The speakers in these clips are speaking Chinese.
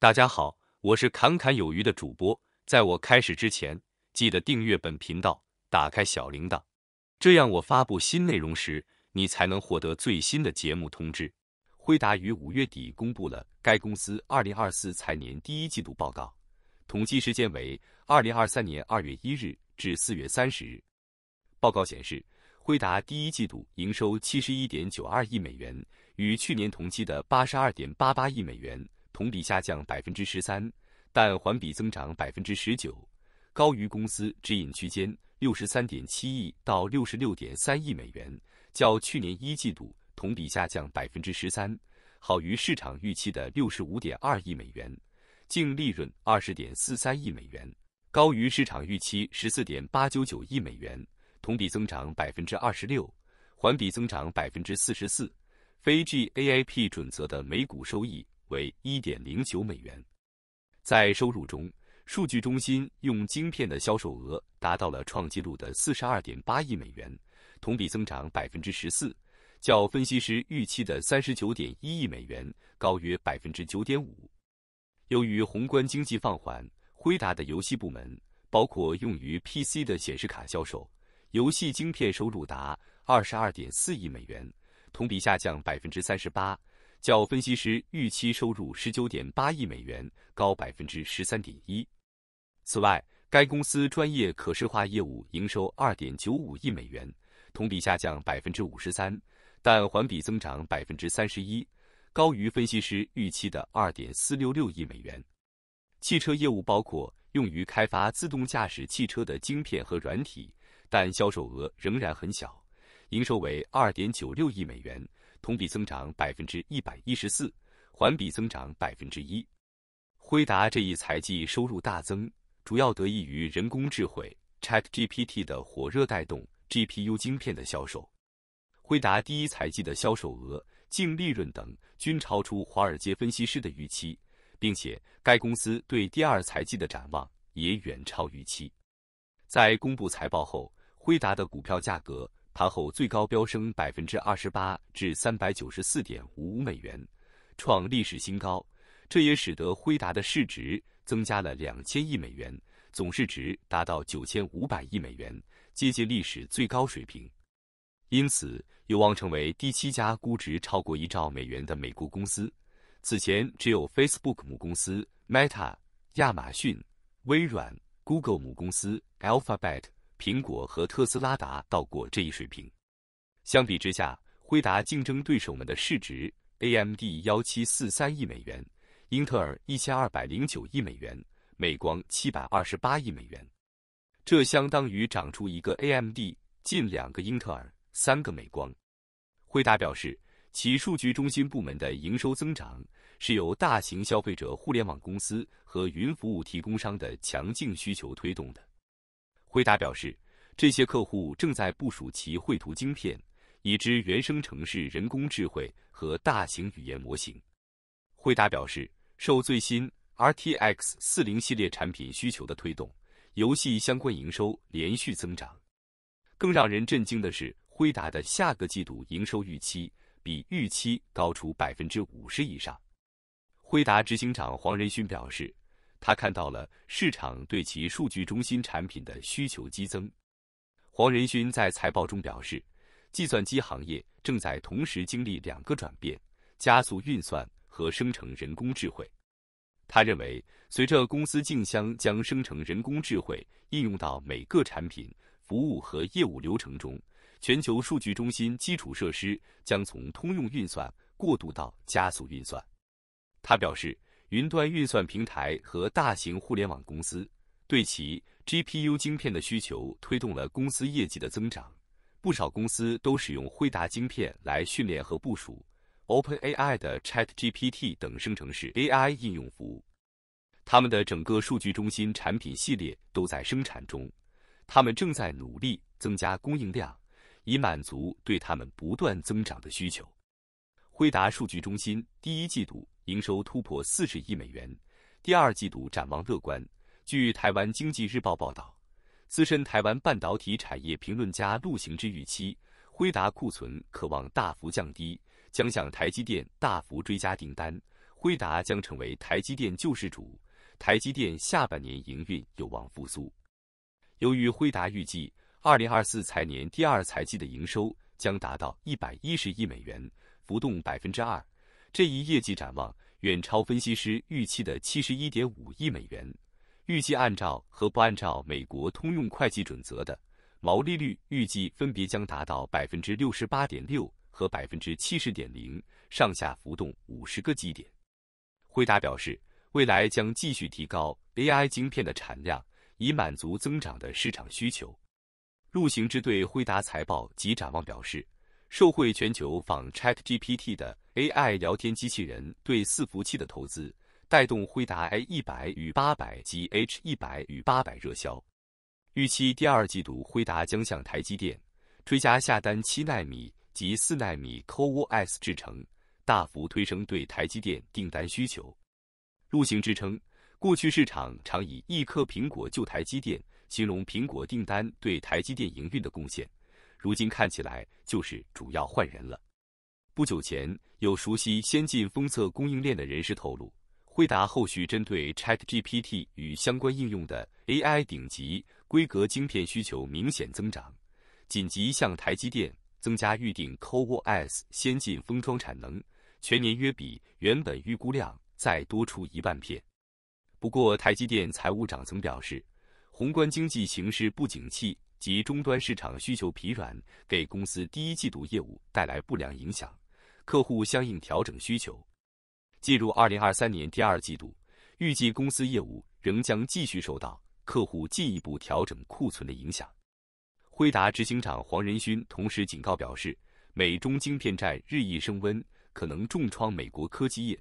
大家好，我是侃侃有余的主播。在我开始之前，记得订阅本频道，打开小铃铛，这样我发布新内容时，你才能获得最新的节目通知。辉达于五月底公布了该公司二零二四财年第一季度报告，统计时间为二零二三年二月一日至四月三十日。报告显示，辉达第一季度营收七十一点九二亿美元，与去年同期的八十二点八八亿美元。同比下降百分之十三，但环比增长百分之十九，高于公司指引区间六十三点七亿到六十六点三亿美元，较去年一季度同比下降百分之十三，好于市场预期的六十五点二亿美元，净利润二十点四三亿美元，高于市场预期十四点八九九亿美元，同比增长百分之二十六，环比增长百分之四十四，非 GAAP 准则的每股收益。为1.09美元。在收入中，数据中心用晶片的销售额达到了创纪录的42.8亿美元，同比增长14%，较分析师预期的39.1亿美元高约9.5%。由于宏观经济放缓，辉达的游戏部门，包括用于 PC 的显示卡销售，游戏晶片收入达22.4亿美元，同比下降38%。较分析师预期收入十九点八亿美元高百分之十三点一。此外，该公司专业可视化业务营收二点九五亿美元，同比下降百分之五十三，但环比增长百分之三十一，高于分析师预期的二点四六六亿美元。汽车业务包括用于开发自动驾驶汽车的晶片和软体，但销售额仍然很小，营收为二点九六亿美元。同比增长百分之一百一十四，环比增长百分之一。辉达这一财季收入大增，主要得益于人工智慧 Chat GPT 的火热带动 GPU 芯片的销售。辉达第一财季的销售额、净利润等均超出华尔街分析师的预期，并且该公司对第二财季的展望也远超预期。在公布财报后，辉达的股票价格。盘后最高飙升百分之二十八至三百九十四点五五美元，创历史新高。这也使得辉达的市值增加了两千亿美元，总市值达到九千五百亿美元，接近历史最高水平。因此，有望成为第七家估值超过一兆美元的美国公司。此前只有 Facebook 母公司 Meta、亚马逊、微软、Google 母公司 Alphabet。苹果和特斯拉达到过这一水平。相比之下，辉达竞争对手们的市值：AMD 幺七四三亿美元，英特尔一千二百零九亿美元，美光七百二十八亿美元。这相当于长出一个 AMD，近两个英特尔，三个美光。辉达表示，其数据中心部门的营收增长是由大型消费者互联网公司和云服务提供商的强劲需求推动的。辉达表示，这些客户正在部署其绘图晶片，以知原生城市人工智慧和大型语言模型。辉达表示，受最新 RTX 40系列产品需求的推动，游戏相关营收连续增长。更让人震惊的是，辉达的下个季度营收预期比预期高出百分之五十以上。辉达执行长黄仁勋表示。他看到了市场对其数据中心产品的需求激增。黄仁勋在财报中表示，计算机行业正在同时经历两个转变：加速运算和生成人工智慧。他认为，随着公司竞相将生成人工智慧应用到每个产品、服务和业务流程中，全球数据中心基础设施将从通用运算过渡到加速运算。他表示。云端运算平台和大型互联网公司对其 GPU 晶片的需求推动了公司业绩的增长。不少公司都使用惠达晶片来训练和部署 OpenAI 的 ChatGPT 等生成式 AI 应用服务。他们的整个数据中心产品系列都在生产中，他们正在努力增加供应量，以满足对他们不断增长的需求。辉达数据中心第一季度。营收突破四十亿美元，第二季度展望乐观。据《台湾经济日报》报道，资深台湾半导体产业评论家陆行之预期，辉达库存渴望大幅降低，将向台积电大幅追加订单，辉达将成为台积电救世主，台积电下半年营运有望复苏。由于辉达预计二零二四财年第二财季的营收将达到一百一十亿美元，浮动百分之二。这一业绩展望远超分析师预期的七十一点五亿美元。预计按照和不按照美国通用会计准则的毛利率，预计分别将达到百分之六十八点六和百分之七十点零，上下浮动五十个基点。辉达表示，未来将继续提高 AI 晶片的产量，以满足增长的市场需求。路行之对辉达财报及展望表示，受惠全球仿 ChatGPT 的。AI 聊天机器人对伺服器的投资，带动辉达 A 一百与八百及 H 一百与八百热销。预期第二季度辉达将向台积电追加下单七纳米及四纳米 CoWoS 制程，大幅推升对台积电订单需求。陆行之称，过去市场常以一颗苹果救台积电形容苹果订单对台积电营运的贡献，如今看起来就是主要换人了。不久前，有熟悉先进封测供应链的人士透露，惠达后续针对 Chat GPT 与相关应用的 AI 顶级规格晶片需求明显增长，紧急向台积电增加预定 CoWoS 先进封装产能，全年约比原本预估量再多出一万片。不过，台积电财务长曾表示，宏观经济形势不景气及终端市场需求疲软，给公司第一季度业务带来不良影响。客户相应调整需求，进入二零二三年第二季度，预计公司业务仍将继续受到客户进一步调整库存的影响。辉达执行长黄仁勋同时警告表示，美中晶片战日益升温，可能重创美国科技业。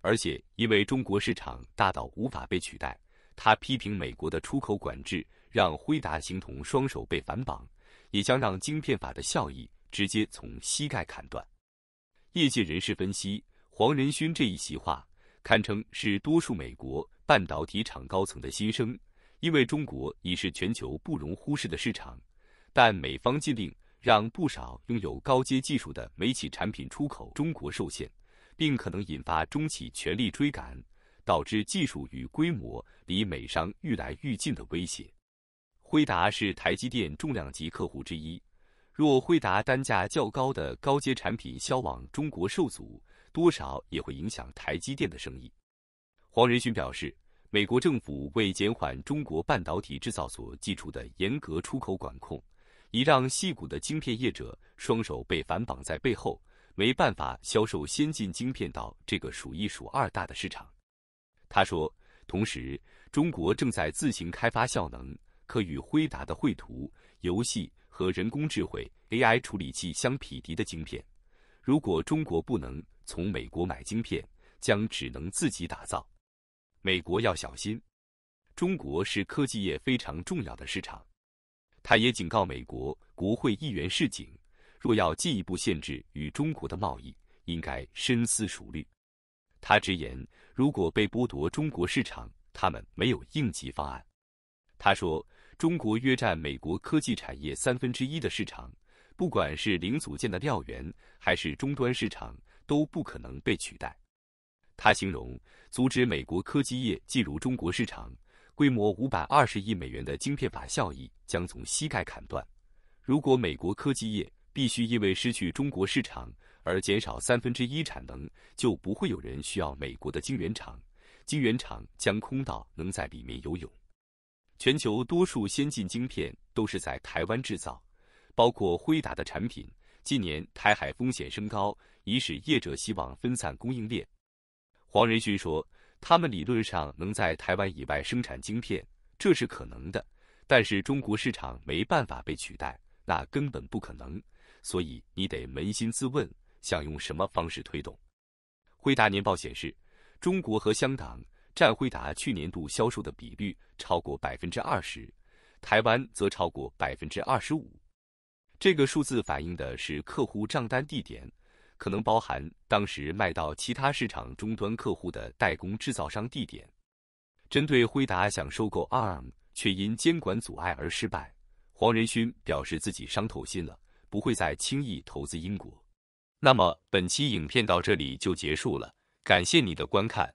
而且因为中国市场大到无法被取代，他批评美国的出口管制让辉达形同双手被反绑，也将让晶片法的效益直接从膝盖砍断。业界人士分析，黄仁勋这一席话堪称是多数美国半导体厂高层的心声，因为中国已是全球不容忽视的市场，但美方禁令让不少拥有高阶技术的美企产品出口中国受限，并可能引发中企全力追赶，导致技术与规模离美商愈来愈近的威胁。辉达是台积电重量级客户之一。若辉达单价较高的高阶产品销往中国受阻，多少也会影响台积电的生意。黄仁勋表示，美国政府为减缓中国半导体制造所提出的严格出口管控，已让细骨的晶片业者双手被反绑在背后，没办法销售先进晶片到这个数一数二大的市场。他说，同时中国正在自行开发效能可与辉达的绘图游戏。和人工智慧 AI 处理器相匹敌的晶片，如果中国不能从美国买晶片，将只能自己打造。美国要小心，中国是科技业非常重要的市场。他也警告美国国会议员示警，若要进一步限制与中国的贸易，应该深思熟虑。他直言，如果被剥夺中国市场，他们没有应急方案。他说。中国约占美国科技产业三分之一的市场，不管是零组件的料源还是终端市场，都不可能被取代。他形容，阻止美国科技业进入中国市场，规模五百二十亿美元的晶片法效益将从膝盖砍断。如果美国科技业必须因为失去中国市场而减少三分之一产能，就不会有人需要美国的晶圆厂，晶圆厂将空到能在里面游泳。全球多数先进晶片都是在台湾制造，包括辉达的产品。近年台海风险升高，已使业者希望分散供应链。黄仁勋说：“他们理论上能在台湾以外生产晶片，这是可能的。但是中国市场没办法被取代，那根本不可能。所以你得扪心自问，想用什么方式推动。”辉达年报显示，中国和香港。占辉达去年度销售的比率超过百分之二十，台湾则超过百分之二十五。这个数字反映的是客户账单地点，可能包含当时卖到其他市场终端客户的代工制造商地点。针对辉达想收购 ARM 却因监管阻碍而失败，黄仁勋表示自己伤透心了，不会再轻易投资英国。那么本期影片到这里就结束了，感谢你的观看。